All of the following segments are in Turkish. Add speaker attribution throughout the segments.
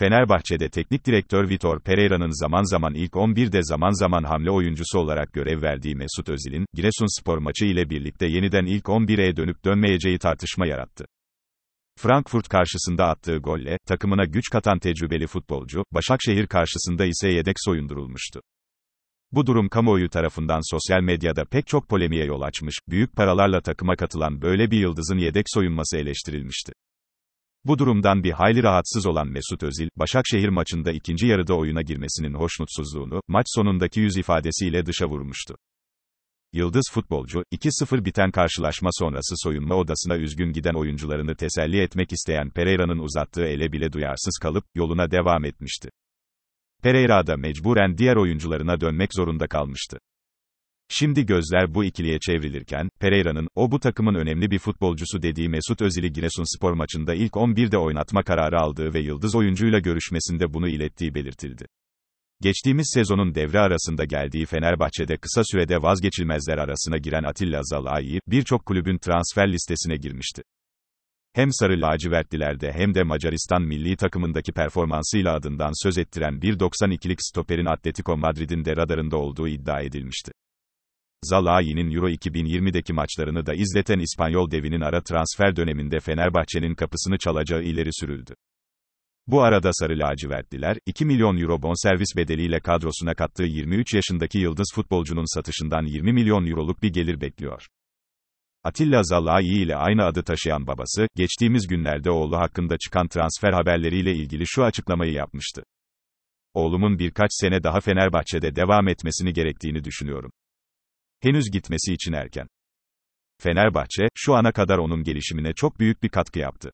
Speaker 1: Fenerbahçe'de teknik direktör Vitor Pereira'nın zaman zaman ilk 11'de zaman zaman hamle oyuncusu olarak görev verdiği Mesut Özil'in, Giresunspor maçı ile birlikte yeniden ilk 11'e dönüp dönmeyeceği tartışma yarattı. Frankfurt karşısında attığı golle, takımına güç katan tecrübeli futbolcu, Başakşehir karşısında ise yedek soyundurulmuştu. Bu durum kamuoyu tarafından sosyal medyada pek çok polemiğe yol açmış, büyük paralarla takıma katılan böyle bir yıldızın yedek soyunması eleştirilmişti. Bu durumdan bir hayli rahatsız olan Mesut Özil, Başakşehir maçında ikinci yarıda oyuna girmesinin hoşnutsuzluğunu, maç sonundaki yüz ifadesiyle dışa vurmuştu. Yıldız futbolcu, 2-0 biten karşılaşma sonrası soyunma odasına üzgün giden oyuncularını teselli etmek isteyen Pereira'nın uzattığı ele bile duyarsız kalıp, yoluna devam etmişti. Pereira da mecburen diğer oyuncularına dönmek zorunda kalmıştı. Şimdi gözler bu ikiliye çevrilirken, Pereira'nın, o bu takımın önemli bir futbolcusu dediği Mesut Özil'i Giresunspor maçında ilk 11'de oynatma kararı aldığı ve yıldız oyuncuyla görüşmesinde bunu ilettiği belirtildi. Geçtiğimiz sezonun devre arasında geldiği Fenerbahçe'de kısa sürede vazgeçilmezler arasına giren Atilla Zalai, birçok kulübün transfer listesine girmişti. Hem sarı lacivertlilerde hem de Macaristan milli takımındaki performansıyla adından söz ettiren 1.92'lik stoperin Atletico Madrid'in de radarında olduğu iddia edilmişti. Zalai'nin Euro 2020'deki maçlarını da izleten İspanyol devinin ara transfer döneminde Fenerbahçe'nin kapısını çalacağı ileri sürüldü. Bu arada sarı lacivertliler, 2 milyon euro bonservis bedeliyle kadrosuna kattığı 23 yaşındaki yıldız futbolcunun satışından 20 milyon euroluk bir gelir bekliyor. Atilla Zalai ile aynı adı taşıyan babası, geçtiğimiz günlerde oğlu hakkında çıkan transfer haberleriyle ilgili şu açıklamayı yapmıştı. Oğlumun birkaç sene daha Fenerbahçe'de devam etmesini gerektiğini düşünüyorum henüz gitmesi için erken. Fenerbahçe, şu ana kadar onun gelişimine çok büyük bir katkı yaptı.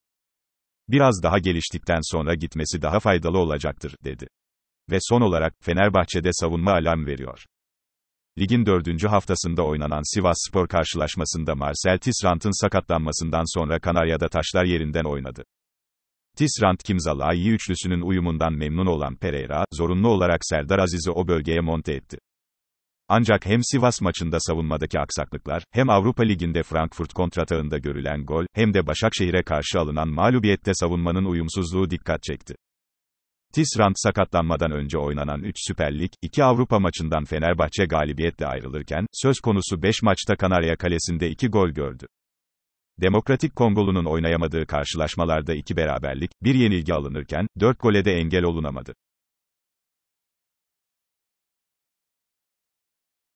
Speaker 1: Biraz daha geliştikten sonra gitmesi daha faydalı olacaktır, dedi. Ve son olarak, Fenerbahçe'de savunma alarm veriyor. Ligin dördüncü haftasında oynanan Sivas Spor karşılaşmasında Marcel Tisrant'ın sakatlanmasından sonra Kanarya'da taşlar yerinden oynadı. Tisrant Kimzala iyi üçlüsünün uyumundan memnun olan Pereira, zorunlu olarak Serdar Aziz'i o bölgeye monte etti. Ancak hem Sivas maçında savunmadaki aksaklıklar, hem Avrupa Ligi'nde Frankfurt kontratağında görülen gol, hem de Başakşehir'e karşı alınan mağlubiyette savunmanın uyumsuzluğu dikkat çekti. Tisrant sakatlanmadan önce oynanan 3 Süper Lig, 2 Avrupa maçından Fenerbahçe galibiyetle ayrılırken, söz konusu 5 maçta Kanarya Kalesi'nde 2 gol gördü. Demokratik Kongolu'nun oynayamadığı karşılaşmalarda 2 beraberlik, 1 yenilgi alınırken, 4 gole de engel olunamadı.